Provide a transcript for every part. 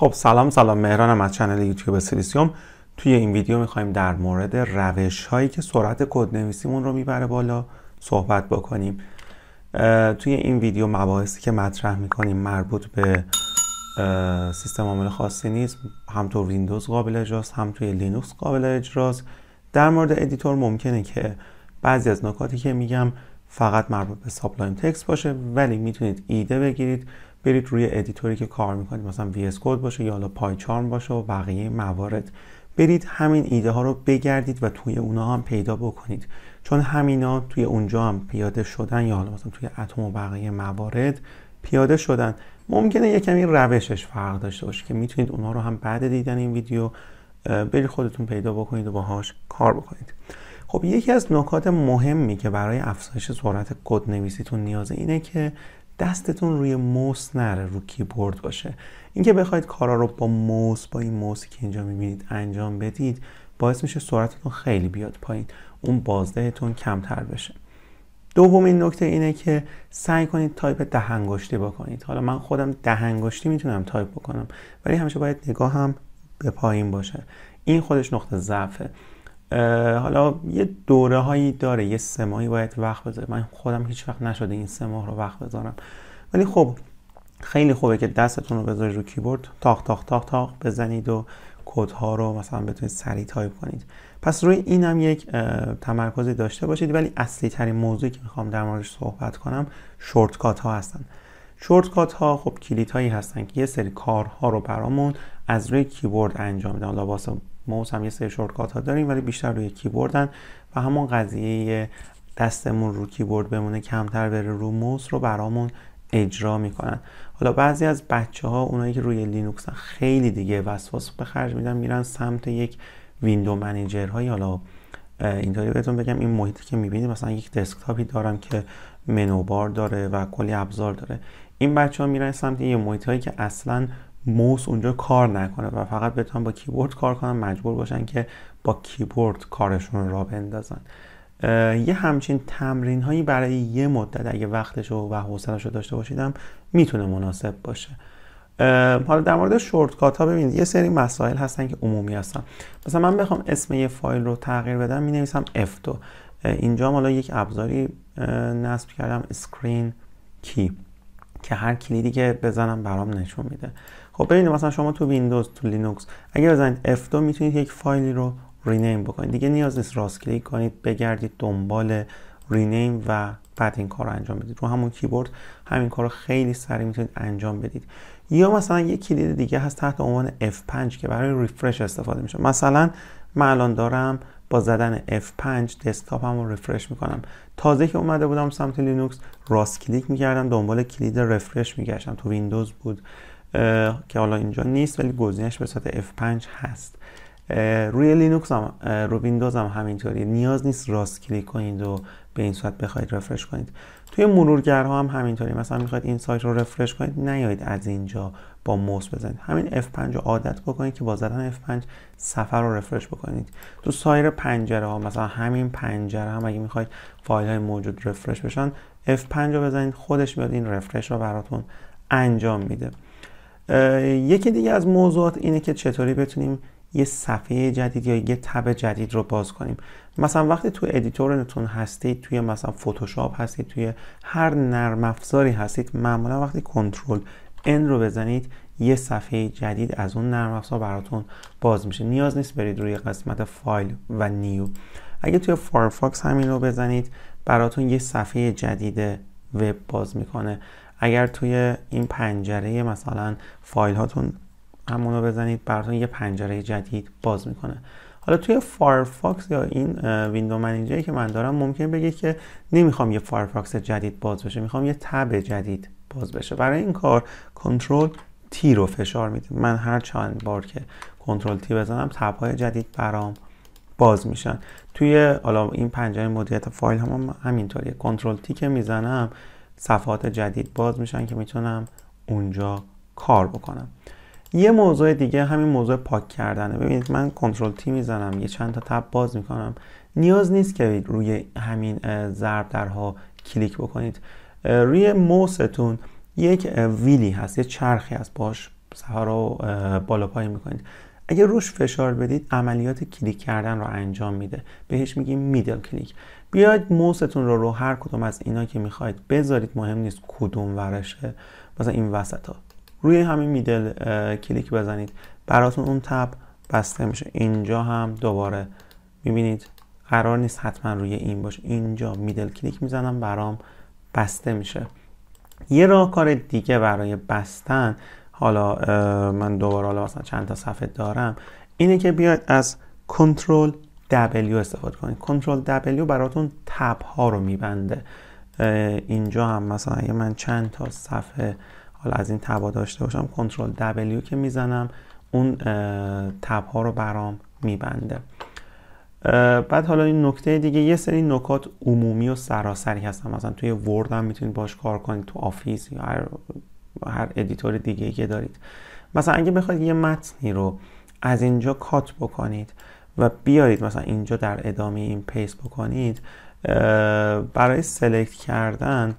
خب سلام سلام مهرانم از کانال یوتیوب سیلیسیوم توی این ویدیو میخوایم در مورد روش هایی که سرعت کد نویسیمون رو میبره بالا صحبت بکنیم توی این ویدیو مباحثی که مطرح میکنیم مربوط به سیستم عامل خاصی نیست هم تو ویندوز قابل اجراست هم توی لینوکس قابل اجراست در مورد ادیتور ممکنه که بعضی از نکاتی که میگم فقط مربوط به سابلاین تکس باشه ولی میتونید ایده بگیرید برید روی ادیتوری که کار میکنید مثلا اس باشه یا حالا پایچارم باشه و بقیه موارد برید همین ایده ها رو بگردید و توی اونها هم پیدا بکنید چون همینا توی اونجا هم پیاده شدن یا حالا مثلا توی اتم و بقیه موارد پیاده شدن ممکنه یه کمی روشش فرق داشته باشه که میتونید اونها رو هم بعد دیدن این ویدیو برید خودتون پیدا بکنید و باهاش کار بکنید خب یکی از نکات مهمی که برای افزایش سرعت کد نویسیتون نیازه اینه که دستتون روی موس نره رو کیبورد باشه اینکه بخواید کارا رو با موس با این موسی که اینجا میبینید انجام بدید باعث میشه سرعتتون خیلی بیاد پایین اون بازدهتون کمتر بشه دومین نکته اینه که سعی کنید تایپ دهنگشتی بکنید حالا من خودم دهنگشتی میتونم تایپ بکنم ولی همیشه باید نگاه هم به پایین باشه این خودش نقطه ضعفه حالا یه دوره هایی داره یه سه ماهی باید وقت بذاره من خودم هیچ وقت نشده این سه ماه رو وقت بذارم ولی خب خیلی خوبه که دستتون رو بذارید رو کیبورد تاق تاق تاخ تاخ بزنید و کد ها رو مثلا بتونید سریع تایپ کنید پس روی این هم یک تمرکزی داشته باشید ولی اصلی ترین موضوعی که میخوام در موردش صحبت کنم شورتکات ها هستن شورتکات ها خب کلیت هستن که یه سری کارها رو برامون از روی کیبورد انجام میدن حالا موز هم یه سری شورتکات ها داریم ولی بیشتر روی کیبوردن و همون قضیه دستمون رو کیبورد بمونه کمتر بره رو موز رو برامون اجرا میکنن حالا بعضی از بچه ها اونایی که روی لینوکسن خیلی دیگه وسواس به خرج میدن میرن سمت یک ویندو منیجر های حالا اینطوری بهتون بگم این محیطی که میبینید مثلا یک دسکتاپی دارم که منوبار داره و کلی ابزار داره این بچه ها میرن سمت یه محیط هایی که اصلا موس اونجا کار نکنه و فقط بتونن با کیبورد کار کنن مجبور باشن که با کیبورد کارشون را بندازن یه همچین تمرین هایی برای یه مدت اگه وقتش و حوصلش رو داشته باشیدم میتونه مناسب باشه حالا در مورد شورتکات ها ببینید یه سری مسائل هستن که عمومی هستن مثلا من بخوام اسم یه فایل رو تغییر بدم می نویسم F2 اینجا حالا یک ابزاری نصب کردم سکرین کی که هر کلیدی که بزنم برام نشون میده خب ببینید مثلا شما تو ویندوز تو لینوکس اگر بزنید F2 میتونید یک فایلی رو رینیم بکنید دیگه نیاز نیست راست کلیک کنید بگردید دنبال رینیم و بعد این کار رو انجام بدید رو همون کیبورد همین کار رو خیلی سریع میتونید انجام بدید یا مثلا یک کلید دیگه هست تحت عنوان F5 که برای ریفرش استفاده میشه مثلا من الان دارم با زدن F5 دسکتاپم رو رفرش میکنم تازه که اومده بودم سمت لینوکس راست کلیک میکردم دنبال کلید رفرش میگشتم تو ویندوز بود که حالا اینجا نیست ولی گزینش به صورت F5 هست روی لینوکس هم روی ویندوز هم همینطوری نیاز نیست راست کلیک کنید و به این صورت بخواید رفرش کنید توی مرورگرها هم همینطوری مثلا میخواید این سایت رو رفرش کنید نیایید از اینجا با موس بزنید همین F5 رو عادت بکنید که با زدن F5 سفر رو رفرش بکنید تو سایر پنجره ها مثلا همین پنجره هم اگه میخواید فایل های موجود رفرش بشن F5 رو بزنید خودش میاد این رفرش رو براتون انجام میده یکی دیگه از موضوعات اینه که چطوری بتونیم یه صفحه جدید یا یه تب جدید رو باز کنیم مثلا وقتی تو ادیتورتون هستید توی مثلا فتوشاپ هستید توی هر نرم افزاری هستید معمولا وقتی کنترل ان رو بزنید یه صفحه جدید از اون نرم افزار براتون باز میشه نیاز نیست برید روی قسمت فایل و نیو اگه توی فایرفاکس همین رو بزنید براتون یه صفحه جدید وب باز میکنه اگر توی این پنجره مثلا فایل هاتون همونو بزنید براتون یه پنجره جدید باز میکنه حالا توی فایرفاکس یا این ویندو منیجری که من دارم ممکن بگید که نمیخوام یه فایرفاکس جدید باز بشه میخوام یه تب جدید باز بشه برای این کار کنترل تی رو فشار میدیم من هر چند بار که کنترل تی بزنم تب های جدید برام باز میشن توی حالا این پنجره مدیریت فایل هم, هم همینطوریه کنترل تی که میزنم صفحات جدید باز میشن که میتونم اونجا کار بکنم یه موضوع دیگه همین موضوع پاک کردنه ببینید من کنترل تی میزنم یه چند تا تب باز میکنم نیاز نیست که روی همین ضرب درها کلیک بکنید روی موستون یک ویلی هست یه چرخی هست باش سهارو رو بالا پایی میکنید اگر روش فشار بدید عملیات کلیک کردن رو انجام میده بهش میگیم میدل کلیک بیاید موستون رو رو هر کدوم از اینا که میخواید بذارید مهم نیست کدوم ورشه مثلا این وسط ها روی همین میدل کلیک بزنید براتون اون تب بسته میشه اینجا هم دوباره میبینید قرار نیست حتما روی این باشه اینجا میدل کلیک میزنم برام بسته میشه یه راهکار دیگه برای بستن حالا من دوباره حالا مثلا چند تا صفحه دارم اینه که بیاید از کنترل W استفاده کنید کنترل دبلیو براتون تب ها رو میبنده اینجا هم مثلا اگه من چند تا صفحه حالا از این تب داشته باشم کنترل W که میزنم اون تب ها رو برام میبنده بعد حالا این نکته دیگه یه سری نکات عمومی و سراسری هستن مثلا توی ورد هم میتونید باش کار کنید تو آفیس یا هر, ادیتور دیگه که دارید مثلا اگه بخواید یه متنی رو از اینجا کات بکنید و بیارید مثلا اینجا در ادامه این پیس بکنید برای سلکت کردن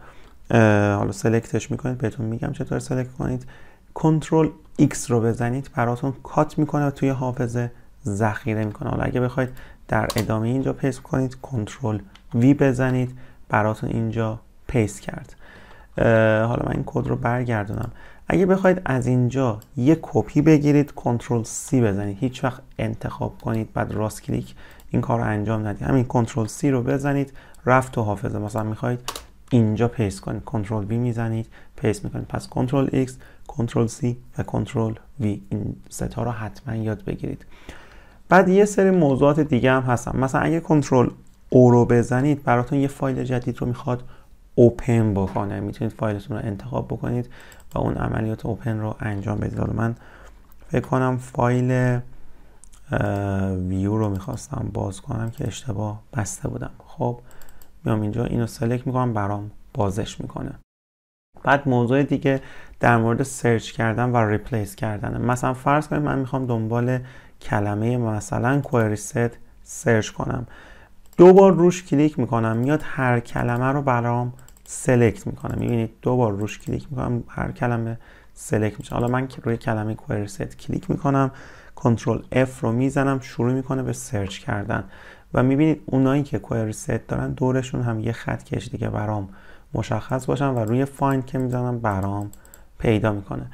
حالا سلکتش میکنید بهتون میگم چطور سلکت کنید کنترل X رو بزنید براتون کات میکنه و توی حافظه ذخیره میکنه حالا اگه بخواید در ادامه اینجا پیس کنید کنترل V بزنید براتون اینجا پیس کرد حالا من این کد رو برگردونم اگه بخواید از اینجا یه کپی بگیرید کنترل C بزنید هیچ وقت انتخاب کنید بعد راست کلیک این کار رو انجام ندید همین کنترل C رو بزنید رفت تو حافظه مثلا میخواید اینجا پیست کنید کنترل V میزنید پیست میکنید پس کنترل X کنترل C و کنترل V این ستا رو حتما یاد بگیرید بعد یه سری موضوعات دیگه هم هستم مثلا اگه کنترل او رو بزنید براتون یه فایل جدید رو میخواد اوپن بکنه میتونید فایلتون رو انتخاب بکنید اون عملیات اوپن رو انجام بدید حالا من فکر کنم فایل ویو رو میخواستم باز کنم که اشتباه بسته بودم خب میام اینجا اینو سلکت میکنم برام بازش میکنه بعد موضوع دیگه در مورد سرچ کردن و ریپلیس کردنه مثلا فرض کنید من میخوام دنبال کلمه مثلا کوئری ست سرچ کنم دو بار روش کلیک میکنم میاد هر کلمه رو برام سلکت میکنم میبینید دو بار روش کلیک میکنم هر کلمه سلکت میشه حالا من روی کلمه کوئری ست کلیک میکنم کنترل F رو میزنم شروع میکنه به سرچ کردن و میبینید اونایی که کوئری ست دارن دورشون هم یه خط کش دیگه برام مشخص باشن و روی فایند که میزنم برام پیدا میکنه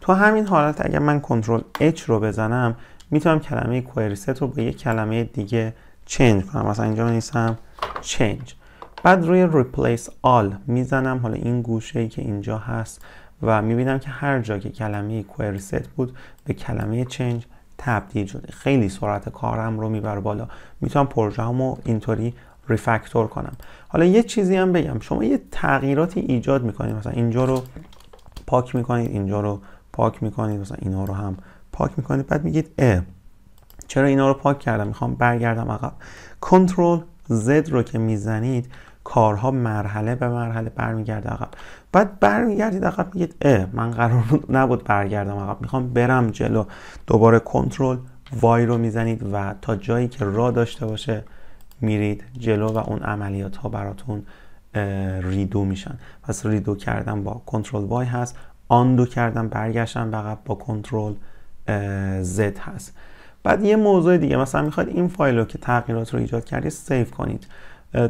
تو همین حالت اگر من کنترل H رو بزنم میتونم کلمه کوئری ست رو با یه کلمه دیگه چنج کنم مثلا اینجا بنویسم چنج بعد روی replace all میزنم حالا این گوشه ای که اینجا هست و میبینم که هر جا که کلمه query بود به کلمه change تبدیل شده خیلی سرعت کارم رو میبره بالا میتونم پروژه رو اینطوری ریفکتور کنم حالا یه چیزی هم بگم شما یه تغییراتی ایجاد میکنید مثلا اینجا رو پاک میکنید اینجا رو پاک میکنید مثلا اینا رو هم پاک میکنید بعد میگید اه چرا اینا رو پاک کردم میخوام برگردم عقب کنترل Z رو که میزنید کارها مرحله به مرحله برمیگرده عقب بعد برمیگردید عقب میگید اه من قرار نبود برگردم عقب میخوام برم جلو دوباره کنترل وای رو میزنید و تا جایی که را داشته باشه میرید جلو و اون عملیات ها براتون ریدو میشن پس ریدو کردن با کنترل وای هست آندو کردن برگشتن عقب با کنترل زد هست بعد یه موضوع دیگه مثلا میخواید این فایل رو که تغییرات رو ایجاد کردید سیو کنید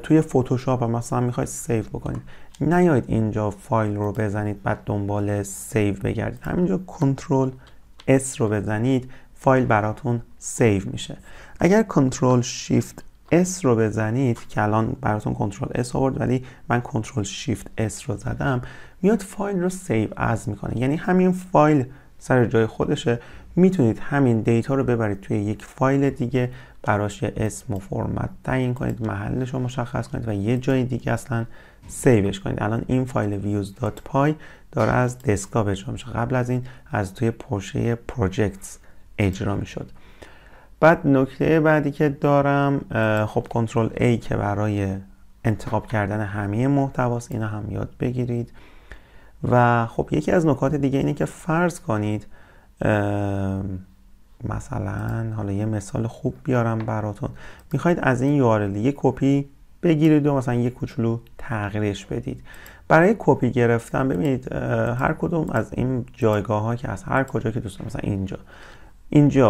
توی فتوشاپ هم مثلا میخواید سیو بکنید نیاید اینجا فایل رو بزنید بعد دنبال سیو بگردید همینجا کنترل اس رو بزنید فایل براتون سیو میشه اگر کنترل شیفت اس رو بزنید که الان براتون کنترل اس آورد ولی من کنترل شیفت اس رو زدم میاد فایل رو سیو از میکنه یعنی همین فایل سر جای خودشه میتونید همین دیتا رو ببرید توی یک فایل دیگه براش یه اسم و فرمت تعیین کنید محلش رو مشخص کنید و یه جای دیگه اصلا سیوش کنید الان این فایل views.py داره از دسکتاپ اجرا میشه قبل از این از توی پرشه projects اجرا میشد بعد نکته بعدی که دارم خب کنترل A که برای انتخاب کردن همه محتواست اینا هم یاد بگیرید و خب یکی از نکات دیگه اینه که فرض کنید مثلا حالا یه مثال خوب بیارم براتون میخواید از این یورل یه کپی بگیرید و مثلا یه کوچولو تغییرش بدید برای کپی گرفتن ببینید هر کدوم از این جایگاه ها که از هر کجا که دوست مثلا اینجا اینجا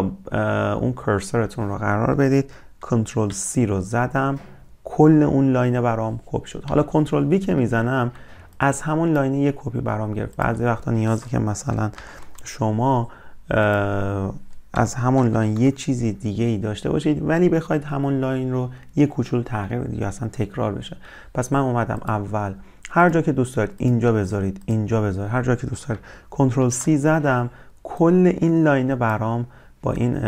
اون کرسرتون رو قرار بدید کنترل C رو زدم کل اون لاینه برام کپی شد حالا کنترل B که میزنم از همون لاینه یه کپی برام گرفت بعضی وقتا نیازی که مثلا شما از همون لاین یه چیزی دیگه ای داشته باشید ولی بخواید همون لاین رو یه کوچول تغییر بدید یا اصلا تکرار بشه پس من اومدم اول هر جا که دوست دارید اینجا بذارید اینجا بذارید هر جا که دوست دارید کنترل سی زدم کل این لاینه برام با این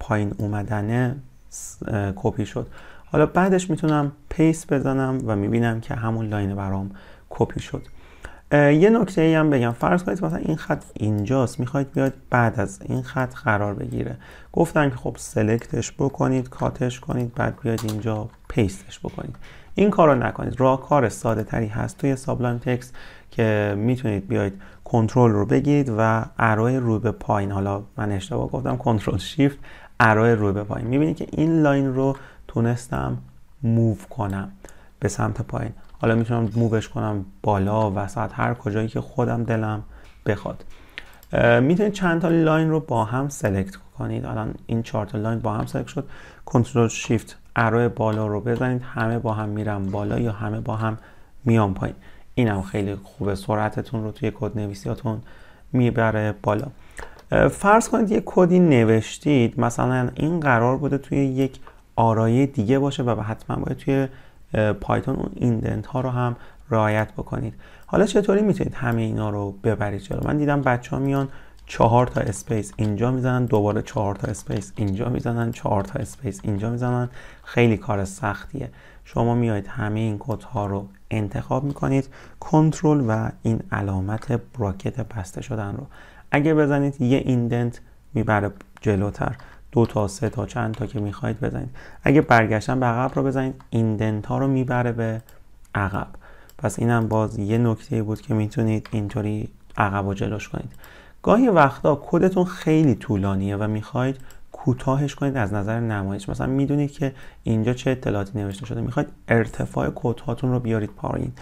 پایین اومدنه کپی شد حالا بعدش میتونم پیس بزنم و میبینم که همون لاین برام کپی شد یه نکته ای هم بگم فرض کنید مثلا این خط اینجاست میخواید بیاید بعد از این خط قرار بگیره گفتن که خب سلکتش بکنید کاتش کنید بعد بیاید اینجا پیستش بکنید این کار رو نکنید کار ساده تری هست توی سابلایم تکس که میتونید بیاید کنترل رو بگیرید و ارای رو به پایین حالا من اشتباه گفتم کنترل شیفت ارای رو به پایین میبینید که این لاین رو تونستم موو کنم به سمت پایین حالا میتونم موبش کنم بالا وسط هر کجایی که خودم دلم بخواد میتونید چند تا لاین رو با هم سلکت کنید الان این چهار تا لاین با هم سلکت شد کنترل شیفت ارو بالا رو بزنید همه با هم میرم بالا یا همه با هم میام پایین اینم خیلی خوبه سرعتتون رو توی کد نویسیاتون میبره بالا فرض کنید یه کدی نوشتید مثلا این قرار بوده توی یک آرایه دیگه باشه و حتما باید توی پایتون اون ایندنت ها رو هم رعایت بکنید حالا چطوری میتونید همه اینا رو ببرید جلو من دیدم بچه ها میان چهار تا اسپیس اینجا میزنن دوباره چهار تا اسپیس اینجا میزنن چهار تا اسپیس اینجا میزنن خیلی کار سختیه شما میایید همه این کد ها رو انتخاب میکنید کنترل و این علامت براکت بسته شدن رو اگه بزنید یه ایندنت میبره جلوتر دو تا سه تا چند تا که میخواید بزنید اگه برگشتن به عقب رو بزنید ایندنت ها رو میبره به عقب پس اینم باز یه نکته بود که میتونید اینطوری عقب و جلوش کنید گاهی وقتا کدتون خیلی طولانیه و میخواید کوتاهش کنید از نظر نمایش مثلا میدونید که اینجا چه اطلاعاتی نوشته شده میخواید ارتفاع کد هاتون رو بیارید پایین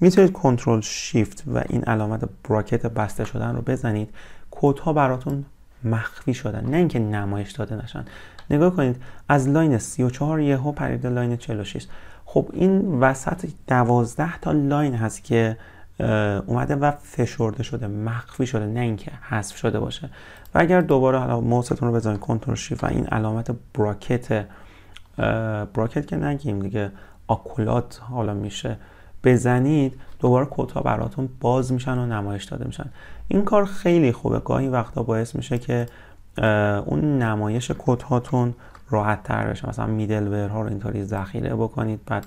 میتونید کنترل شیفت و این علامت براکت بسته شدن رو بزنید کد ها براتون مخفی شدن نه اینکه نمایش داده نشن نگاه کنید از لاین 34 یهو پرید لاین 46 خب این وسط 12 تا لاین هست که اومده و فشرده شده مخفی شده نه اینکه حذف شده باشه و اگر دوباره حالا موستون رو بزنید کنترل شیفت و این علامت براکت براکت که نگیم دیگه آکولات حالا میشه بزنید دوباره کتا براتون باز میشن و نمایش داده میشن این کار خیلی خوبه گاهی وقتا باعث میشه که اون نمایش کتهاتون راحت تر بشه مثلا میدل ها رو اینطوری ذخیره بکنید بعد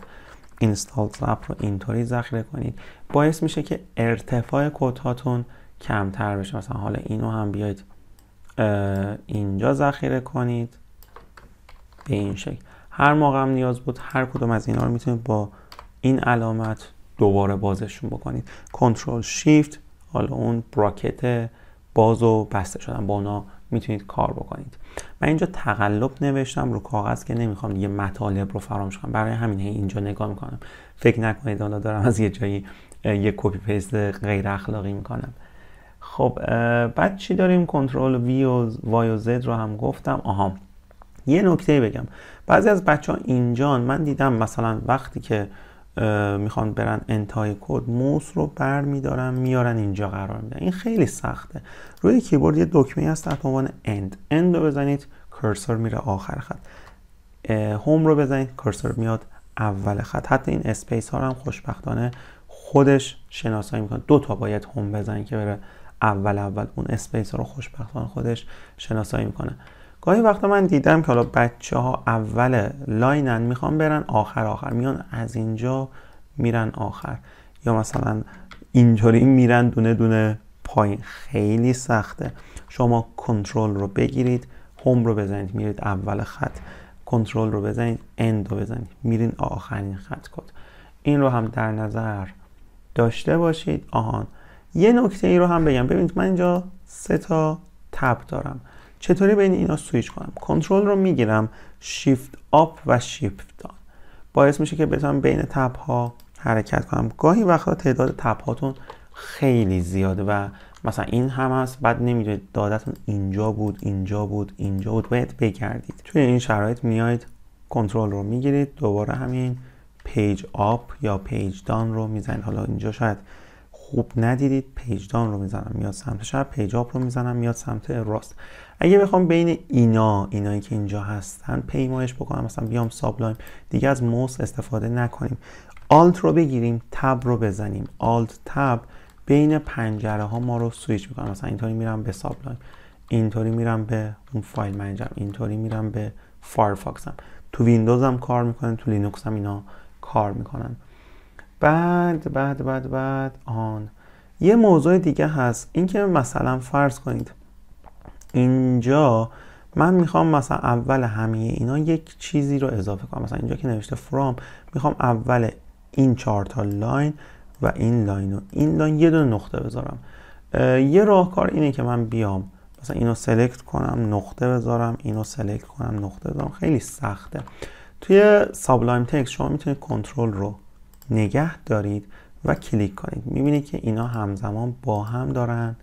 اینستال اپ رو اینطوری ذخیره کنید باعث میشه که ارتفاع کتهاتون کمتر بشه مثلا حالا اینو هم بیاید اینجا ذخیره کنید به این شکل هر موقع هم نیاز بود هر کدوم از اینا رو میتونید با این علامت دوباره بازشون بکنید کنترل شیفت حالا اون براکت باز و بسته شدن با اونا میتونید کار بکنید من اینجا تقلب نوشتم رو کاغذ که نمیخوام یه مطالب رو فراموش کنم برای همین اینجا نگاه میکنم فکر نکنید حالا دارم از یه جایی یه کپی پیست غیر اخلاقی میکنم خب بعد چی داریم کنترل وی و وای و زد رو هم گفتم آها یه نکته بگم بعضی از بچه ها اینجان من دیدم مثلا وقتی که میخوان برن انتهای کد موس رو بر میدارن میارن اینجا قرار میدن این خیلی سخته روی کیبورد یه دکمه هست تحت عنوان end اند رو بزنید کرسر میره آخر خط هوم رو بزنید کرسر میاد اول خط حتی این اسپیس ها رو هم خوشبختانه خودش شناسایی میکنه دو تا باید هوم بزنید که بره اول اول اون اسپیس ها رو خوشبختانه خودش شناسایی میکنه گاهی وقتا من دیدم که حالا بچه ها اول لاینن میخوان برن آخر آخر میان از اینجا میرن آخر یا مثلا اینجوری میرن دونه دونه پایین خیلی سخته شما کنترل رو بگیرید هوم رو بزنید میرید اول خط کنترل رو بزنید اند رو بزنید میرین آخرین خط کد این رو هم در نظر داشته باشید آهان یه نکته ای رو هم بگم ببینید من اینجا سه تا تب دارم چطوری بین اینا سویچ کنم کنترل رو میگیرم شیفت آپ و شیفت دان باعث میشه که بتونم بین تب ها حرکت کنم گاهی وقتا تعداد تب هاتون خیلی زیاده و مثلا این هم هست بعد نمیدونید دادتون اینجا بود اینجا بود اینجا بود باید بگردید توی این شرایط میاید کنترل رو میگیرید دوباره همین پیج آپ یا پیج دان رو میزنید حالا اینجا شاید خوب ندیدید پیج دان رو میزنم میاد سمت شب پیج آپ رو میزنم میاد سمت راست اگه بخوام بین اینا اینایی که اینجا هستن پیمایش بکنم مثلا بیام سابلایم دیگه از موس استفاده نکنیم آلت رو بگیریم تب رو بزنیم آلت تب بین پنجره ها ما رو سویچ میکنم مثلا اینطوری میرم به سابلایم اینطوری میرم به اون فایل منجر اینطوری میرم به هم تو ویندوز هم کار میکنه تو لینوکس هم اینا کار میکنن بعد بعد بعد بعد آن یه موضوع دیگه هست اینکه مثلا فرض کنید اینجا من میخوام مثلا اول همه اینا یک چیزی رو اضافه کنم مثلا اینجا که نوشته فرام میخوام اول این چهار تا لاین و این لاین و این لاین یه دونه نقطه بذارم یه راهکار اینه که من بیام مثلا اینو سلکت کنم نقطه بذارم اینو سلکت کنم نقطه بذارم خیلی سخته توی سابلایم تکست شما میتونید کنترل رو نگه دارید و کلیک کنید میبینید که اینا همزمان با هم دارن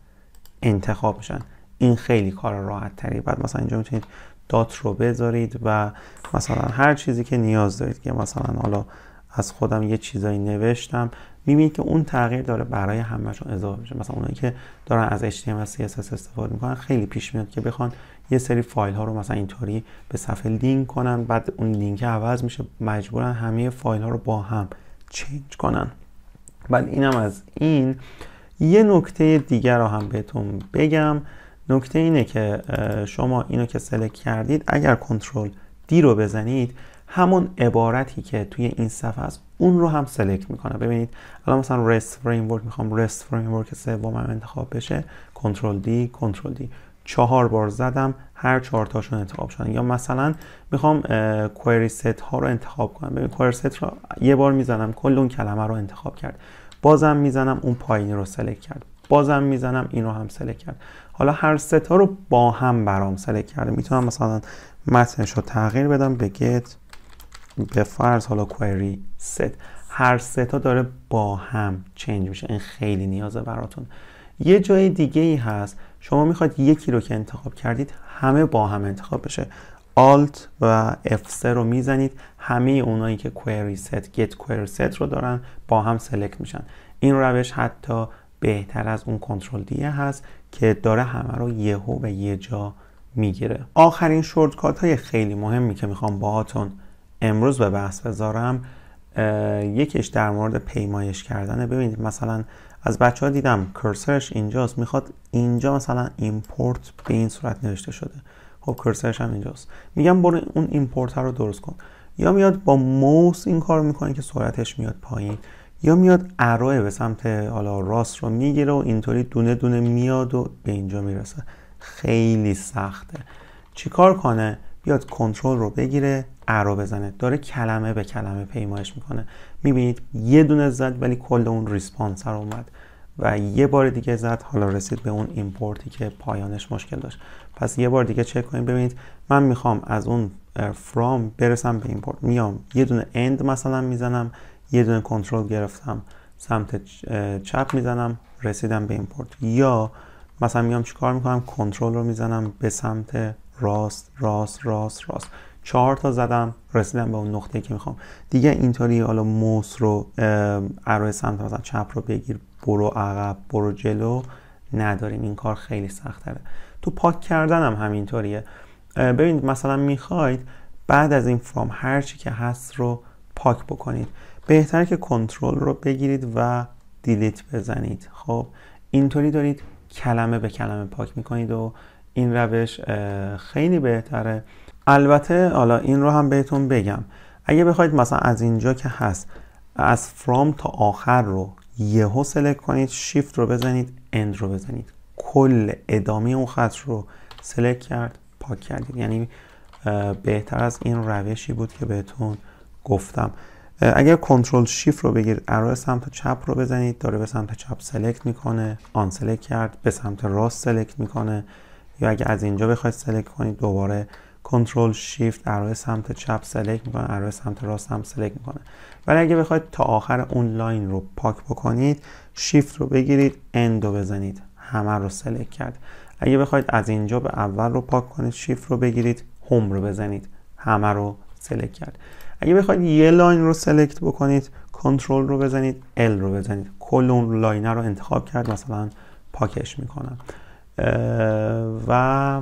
انتخاب میشن این خیلی کار راحت تری بعد مثلا اینجا میتونید دات رو بذارید و مثلا هر چیزی که نیاز دارید که مثلا حالا از خودم یه چیزایی نوشتم میبینید که اون تغییر داره برای همشون اضافه میشه مثلا اونایی که دارن از HTML CSS استفاده میکنن خیلی پیش میاد که بخوان یه سری فایل ها رو مثلا اینطوری به صفحه لینک کنن بعد اون لینک عوض میشه مجبورن همه فایل ها رو با هم چینج کنن بعد اینم از این یه نکته دیگر رو هم بهتون بگم نکته اینه که شما اینو که سلک کردید اگر کنترل دی رو بزنید همون عبارتی که توی این صفحه است اون رو هم سلکت میکنه ببینید الان مثلا رست فریم ورک میخوام رست فریم ورک من انتخاب بشه کنترل دی کنترل دی چهار بار زدم هر چهار تاشون انتخاب شدن یا مثلا میخوام کوئری ست ها رو انتخاب کنم ببین کوئری ست رو یه بار میزنم کل اون کلمه رو انتخاب کرد بازم میزنم اون پایینی رو سلکت کرد بازم میزنم این رو هم سلکت کرد حالا هر سه تا رو با هم برام سلکت کرده میتونم مثلا متنش رو تغییر بدم به get به فرض حالا query set هر تا داره با هم چنج میشه این خیلی نیازه براتون یه جای دیگه ای هست شما میخواد یکی رو که انتخاب کردید همه با هم انتخاب بشه Alt و F3 رو میزنید همه اونایی که query set get query set رو دارن با هم سلکت میشن این روش حتی بهتر از اون کنترل دیه هست که داره همه رو یهو و یه جا میگیره آخرین شورتکات های خیلی مهمی که میخوام باهاتون امروز به بحث بذارم یکیش در مورد پیمایش کردنه ببینید مثلا از بچه ها دیدم کرسرش اینجاست میخواد اینجا مثلا ایمپورت به این صورت نوشته شده خب کرسرش هم اینجاست میگم برو اون ایمپورت رو درست کن یا میاد با موس این کار میکنه که سرعتش میاد پایین یا میاد اروه به سمت حالا راست رو میگیره و اینطوری دونه دونه میاد و به اینجا میرسه خیلی سخته چیکار کنه بیاد کنترل رو بگیره ارو بزنه داره کلمه به کلمه پیمایش میکنه میبینید یه دونه زد ولی کل اون ریسپانس رو اومد و یه بار دیگه زد حالا رسید به اون ایمپورتی که پایانش مشکل داشت پس یه بار دیگه چک کنیم ببینید من میخوام از اون فرام برسم به ایمپورت میام یه دونه اند مثلا میزنم یه دونه کنترل گرفتم سمت چپ میزنم رسیدم به پورت یا مثلا میام چیکار میکنم کنترل رو میزنم به سمت راست راست راست راست چهار تا زدم رسیدم به اون نقطه که میخوام دیگه اینطوری حالا موس رو ارای سمت مثلا چپ رو بگیر برو عقب برو جلو نداریم این کار خیلی سختره تو پاک کردن هم همینطوریه ببینید مثلا میخواید بعد از این فرام هرچی که هست رو پاک بکنید بهتر که کنترل رو بگیرید و دیلیت بزنید خب اینطوری دارید کلمه به کلمه پاک میکنید و این روش خیلی بهتره البته حالا این رو هم بهتون بگم اگه بخواید مثلا از اینجا که هست از فرام تا آخر رو یهو سلکت کنید شیفت رو بزنید اند رو بزنید کل ادامه اون خط رو سلک کرد پاک کردید یعنی بهتر از این روشی بود که بهتون گفتم اگر کنترل شیفت رو بگیرید ارو سمت چپ رو بزنید داره به سمت چپ سلکت میکنه آن سلکت کرد به سمت راست سلکت میکنه یا اگر از اینجا بخواید سلکت کنید دوباره کنترل شیفت ارو سمت چپ سلکت میکنه ارو سمت راست هم سلکت میکنه ولی اگه بخواید تا آخر اون لاین رو پاک بکنید شیفت رو بگیرید اند رو بزنید همه رو سلکت کرد اگه بخواید از اینجا به اول رو پاک کنید شیفت رو بگیرید هوم رو بزنید همه رو سلکت کرد اگه بخواید یه لاین رو سلکت بکنید کنترل رو بزنید L رو بزنید کل اون لاینر رو انتخاب کرد مثلا پاکش میکنم و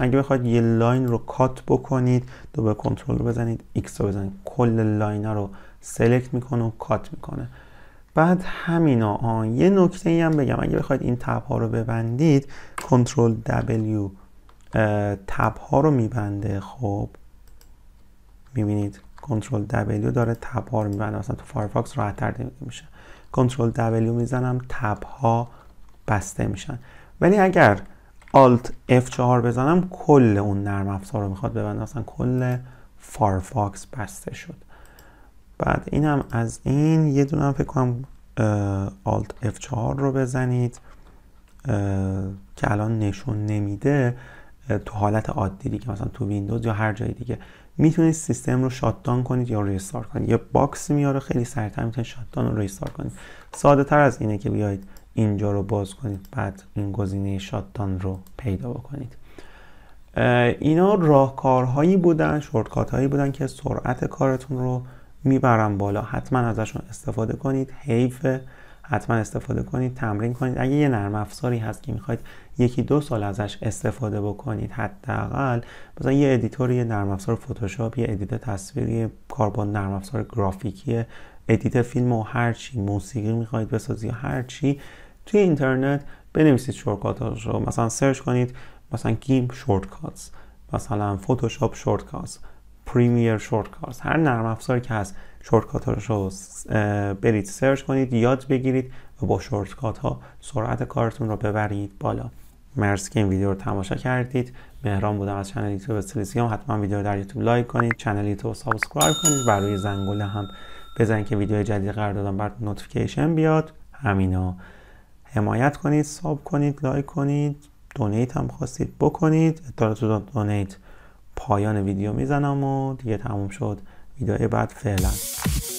اگه بخواید یه لاین رو کات بکنید دوباره کنترل رو بزنید X رو بزنید کل لاینر رو سلکت میکنه و کات میکنه بعد همینا آن یه نکته ای هم بگم اگه بخواید این تب ها رو ببندید کنترل W تب ها رو میبنده خب میبینید کنترل دبلیو داره تب ها رو میبنده مثلا تو فایرفاکس راحت تر میشه کنترل دبلیو میزنم تب ها بسته میشن ولی اگر Alt F4 بزنم کل اون نرم افزار رو میخواد ببنده مثلا کل فایرفاکس بسته شد بعد این هم از این یه دونه هم فکر کنم Alt F4 رو بزنید که الان نشون نمیده تو حالت عادی دیگه مثلا تو ویندوز یا هر جای دیگه میتونید سیستم رو شاتدان کنید یا ریستار کنید یه باکس میاره خیلی سریعتر میتونید شاتدان رو ریستار کنید ساده تر از اینه که بیایید اینجا رو باز کنید بعد این گزینه شاتدان رو پیدا بکنید اینا راهکارهایی بودن شورتکات هایی بودن که سرعت کارتون رو میبرن بالا حتما ازشون استفاده کنید حیف حتما استفاده کنید تمرین کنید اگه یه نرم افزاری هست که میخواید یکی دو سال ازش استفاده بکنید حداقل مثلا یه ادیتور یه نرم افزار فتوشاپ یه ادیت تصویری کاربرد نرم افزار گرافیکی ادیت فیلم و هر چی موسیقی میخواید بسازی یا هر چی توی اینترنت بنویسید ها رو مثلا سرچ کنید مثلا گیم شورتکاتس مثلا فتوشاپ شورتکاتس پریمیر شورتکاتس هر نرم افزاری که هست شورتکات ها رو برید سرچ کنید یاد بگیرید و با شورتکات ها سرعت کارتون رو ببرید بالا مرسی که این ویدیو رو تماشا کردید مهران بودم از چنل یوتیوب سلیسیام حتما ویدیو رو در یوتیوب لایک کنید چنل یوتیوب سابسکرایب کنید برای زنگوله هم بزنید که ویدیو جدید قرار دادم بر نوتیفیکیشن بیاد همینا حمایت کنید ساب کنید لایک کنید دونیت هم خواستید بکنید اطلاعات دونیت پایان ویدیو میزنم و دیگه تموم شد video about Finland.